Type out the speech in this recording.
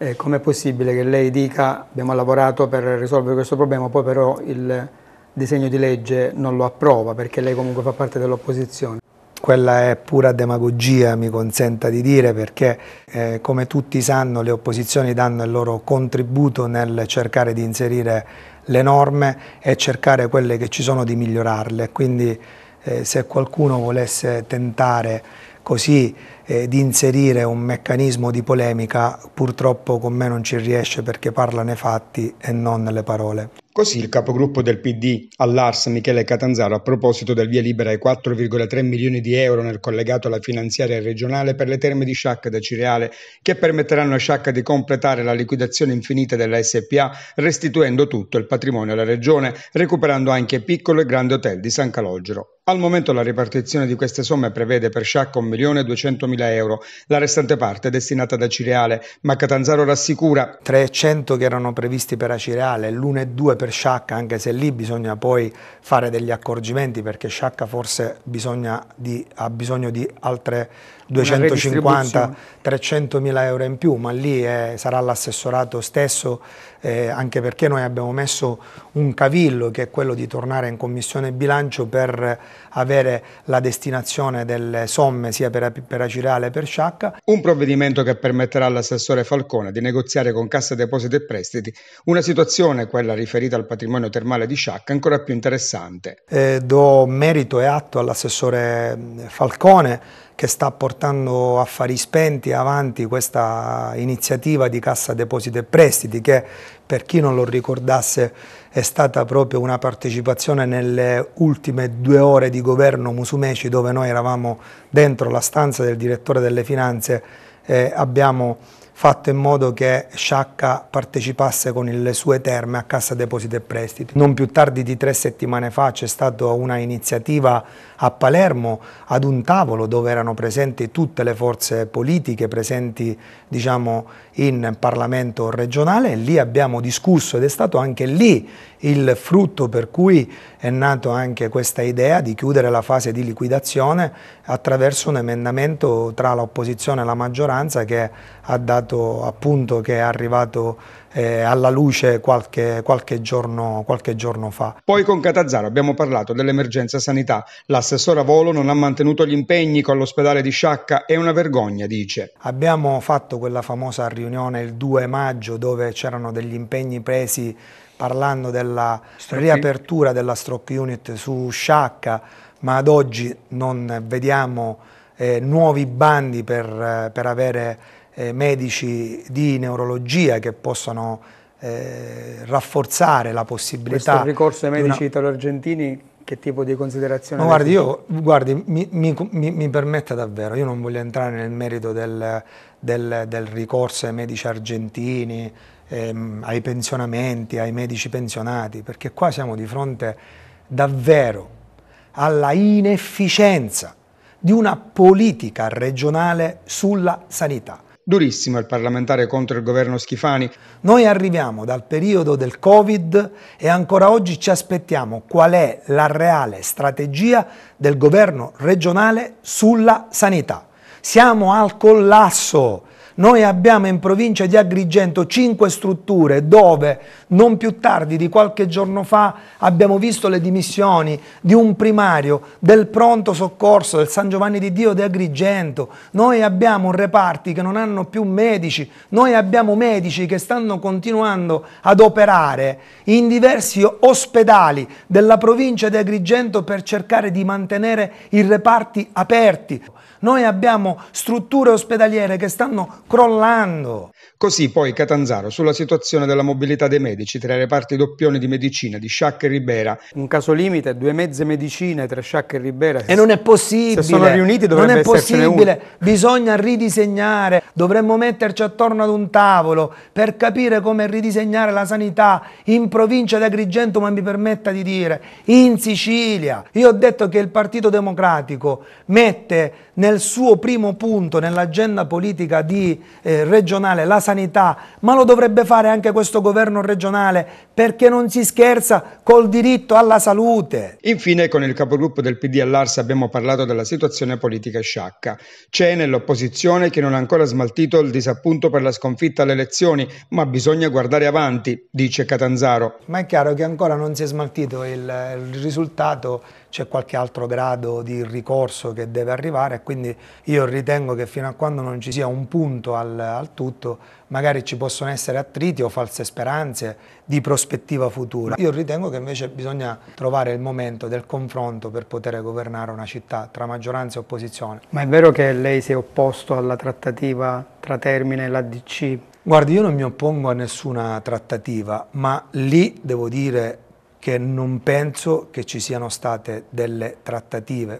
Eh, Com'è possibile che lei dica abbiamo lavorato per risolvere questo problema, poi però il disegno di legge non lo approva perché lei comunque fa parte dell'opposizione? Quella è pura demagogia, mi consenta di dire, perché eh, come tutti sanno le opposizioni danno il loro contributo nel cercare di inserire le norme e cercare quelle che ci sono di migliorarle. Quindi eh, se qualcuno volesse tentare così eh, di inserire un meccanismo di polemica purtroppo con me non ci riesce perché parla nei fatti e non nelle parole. Così il capogruppo del PD all'Ars Michele Catanzaro a proposito del via libera ai 4,3 milioni di euro nel collegato alla finanziaria regionale per le terme di Sciacca da Cireale che permetteranno a Sciacca di completare la liquidazione infinita della SPA restituendo tutto il patrimonio alla regione recuperando anche piccolo e grande hotel di San Calogero. Al momento la ripartizione di queste somme prevede per Sciacca 1.200.000 euro, la restante parte è destinata ad Acireale, ma Catanzaro rassicura. 300 che erano previsti per Acireale, l'1 e 2 per Sciacca, anche se lì bisogna poi fare degli accorgimenti perché Sciacca forse bisogna di, ha bisogno di altre 250-300 mila euro in più, ma lì è, eh, sarà l'assessorato stesso, eh, anche perché noi abbiamo messo un cavillo che è quello di tornare in commissione bilancio per avere la destinazione delle somme sia per, per Acirale che per Sciacca. Un provvedimento che permetterà all'assessore Falcone di negoziare con Cassa Depositi e Prestiti una situazione, quella riferita al patrimonio termale di Sciacca, ancora più interessante. Eh, do merito e atto all'assessore Falcone che sta portando portando affari spenti avanti questa iniziativa di Cassa Depositi e Prestiti che per chi non lo ricordasse è stata proprio una partecipazione nelle ultime due ore di governo Musumeci dove noi eravamo dentro la stanza del direttore delle finanze e abbiamo fatto in modo che Sciacca partecipasse con le sue terme a Cassa Depositi e Prestiti. Non più tardi di tre settimane fa c'è stata una iniziativa a Palermo ad un tavolo dove erano presenti tutte le forze politiche presenti diciamo, in Parlamento regionale e lì abbiamo discusso ed è stato anche lì il frutto per cui è nata anche questa idea di chiudere la fase di liquidazione attraverso un emendamento tra l'opposizione e la maggioranza che ha dato dato appunto che è arrivato eh, alla luce qualche, qualche, giorno, qualche giorno fa. Poi con Catazzaro abbiamo parlato dell'emergenza sanità. L'assessora Volo non ha mantenuto gli impegni con l'ospedale di Sciacca, è una vergogna, dice. Abbiamo fatto quella famosa riunione il 2 maggio dove c'erano degli impegni presi parlando della Stroke. riapertura della stroke unit su Sciacca, ma ad oggi non vediamo eh, nuovi bandi per, per avere eh, medici di neurologia che possano eh, rafforzare la possibilità. Questo ricorso ai medici una... italo-argentini che tipo di considerazione? No, guardi, io, guardi mi, mi, mi, permetta davvero, io non voglio entrare nel merito del, del, del ricorso ai medici argentini, ehm, ai pensionamenti, ai medici pensionati, perché qua siamo di fronte davvero alla inefficienza di una politica regionale sulla sanità. Durissimo il parlamentare contro il governo Schifani. Noi arriviamo dal periodo del Covid e ancora oggi ci aspettiamo qual è la reale strategia del governo regionale sulla sanità. Siamo al collasso. Noi abbiamo in provincia di Agrigento cinque strutture dove non più tardi di qualche giorno fa abbiamo visto le dimissioni di un primario del pronto soccorso del San Giovanni di Dio di Agrigento. Noi abbiamo reparti che non hanno più medici, noi abbiamo medici che stanno continuando ad operare in diversi ospedali della provincia di Agrigento per cercare di mantenere i reparti aperti. Noi abbiamo strutture ospedaliere che stanno crollando. Così poi Catanzaro sulla situazione della mobilità dei medici tra i reparti doppioni di medicina di Sciacca e Ribera. Un caso limite, due mezze medicine tra Sciacca e Ribera. E non è possibile. Se sono riuniti dovrebbe Non è possibile, bisogna ridisegnare, dovremmo metterci attorno ad un tavolo per capire come ridisegnare la sanità in provincia di Agrigento, ma mi permetta di dire, in Sicilia. Io ho detto che il Partito Democratico mette nel suo primo punto nell'agenda politica di, eh, regionale la sanità sanità, ma lo dovrebbe fare anche questo governo regionale perché non si scherza col diritto alla salute. Infine con il capogruppo del PD all'Arsa abbiamo parlato della situazione politica sciacca. C'è nell'opposizione che non ha ancora smaltito il disappunto per la sconfitta alle elezioni, ma bisogna guardare avanti, dice Catanzaro. Ma è chiaro che ancora non si è smaltito il, il risultato c'è qualche altro grado di ricorso che deve arrivare e quindi io ritengo che fino a quando non ci sia un punto al, al tutto magari ci possono essere attriti o false speranze di prospettiva futura. Io ritengo che invece bisogna trovare il momento del confronto per poter governare una città tra maggioranza e opposizione. Ma è vero che lei si è opposto alla trattativa tra Termine e l'ADC? Guardi, io non mi oppongo a nessuna trattativa, ma lì devo dire che non penso che ci siano state delle trattative